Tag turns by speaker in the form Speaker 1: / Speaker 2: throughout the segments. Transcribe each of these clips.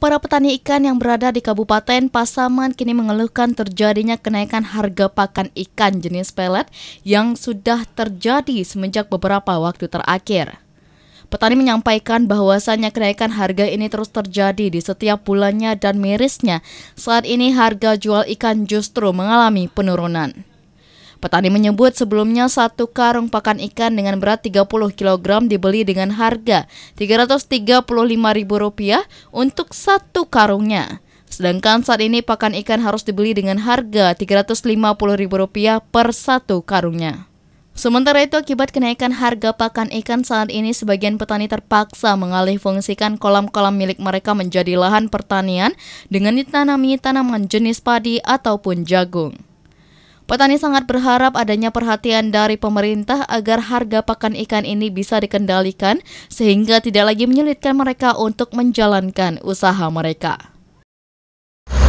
Speaker 1: Para petani ikan yang berada di Kabupaten Pasaman kini mengeluhkan terjadinya kenaikan harga pakan ikan jenis pelet yang sudah terjadi semenjak beberapa waktu terakhir. Petani menyampaikan bahwasannya kenaikan harga ini terus terjadi di setiap bulannya dan mirisnya saat ini harga jual ikan justru mengalami penurunan. Petani menyebut sebelumnya satu karung pakan ikan dengan berat 30 kg dibeli dengan harga Rp335.000 untuk satu karungnya. Sedangkan saat ini pakan ikan harus dibeli dengan harga Rp350.000 per satu karungnya. Sementara itu, akibat kenaikan harga pakan ikan saat ini, sebagian petani terpaksa mengalih fungsikan kolam-kolam milik mereka menjadi lahan pertanian dengan ditanami tanaman jenis padi ataupun jagung. Petani sangat berharap adanya perhatian dari pemerintah agar harga pakan ikan ini bisa dikendalikan sehingga tidak lagi menyulitkan mereka untuk menjalankan usaha mereka.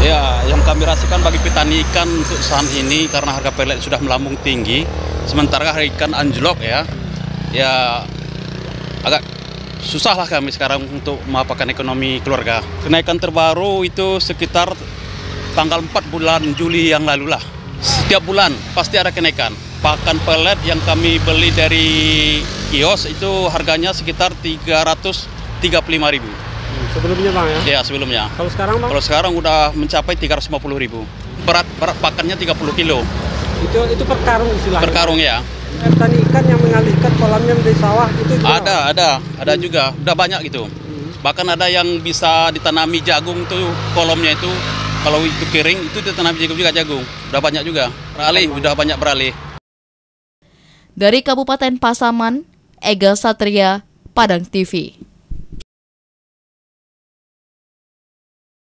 Speaker 2: Ya, yang kami rasakan bagi petani ikan untuk saat ini karena harga pelet sudah melambung tinggi, sementara harga ikan anjlok ya, ya agak susahlah kami sekarang untuk mengapakan ekonomi keluarga. Kenaikan terbaru itu sekitar tanggal 4 bulan Juli yang lalu lah. Setiap bulan pasti ada kenaikan. Pakan pelet yang kami beli dari kios itu harganya sekitar 335 ribu. Hmm, sebelumnya bang ya? Iya sebelumnya. Kalau sekarang bang? Kalau sekarang udah mencapai 350 ribu. Berat berat pakannya 30 kilo. Itu itu per karung istilahnya? Per karung ya. Tani ikan yang mengalihkan kolamnya di sawah itu juga? Ada bang? ada ada hmm. juga. Udah banyak gitu. Hmm. Bahkan ada yang bisa ditanami jagung tuh kolomnya itu kalau itu kering itu ditanam jagung juga jagung. Udah banyak juga beralih, udah banyak beralih.
Speaker 1: Dari Kabupaten Pasaman, Ega Satria, Padang TV.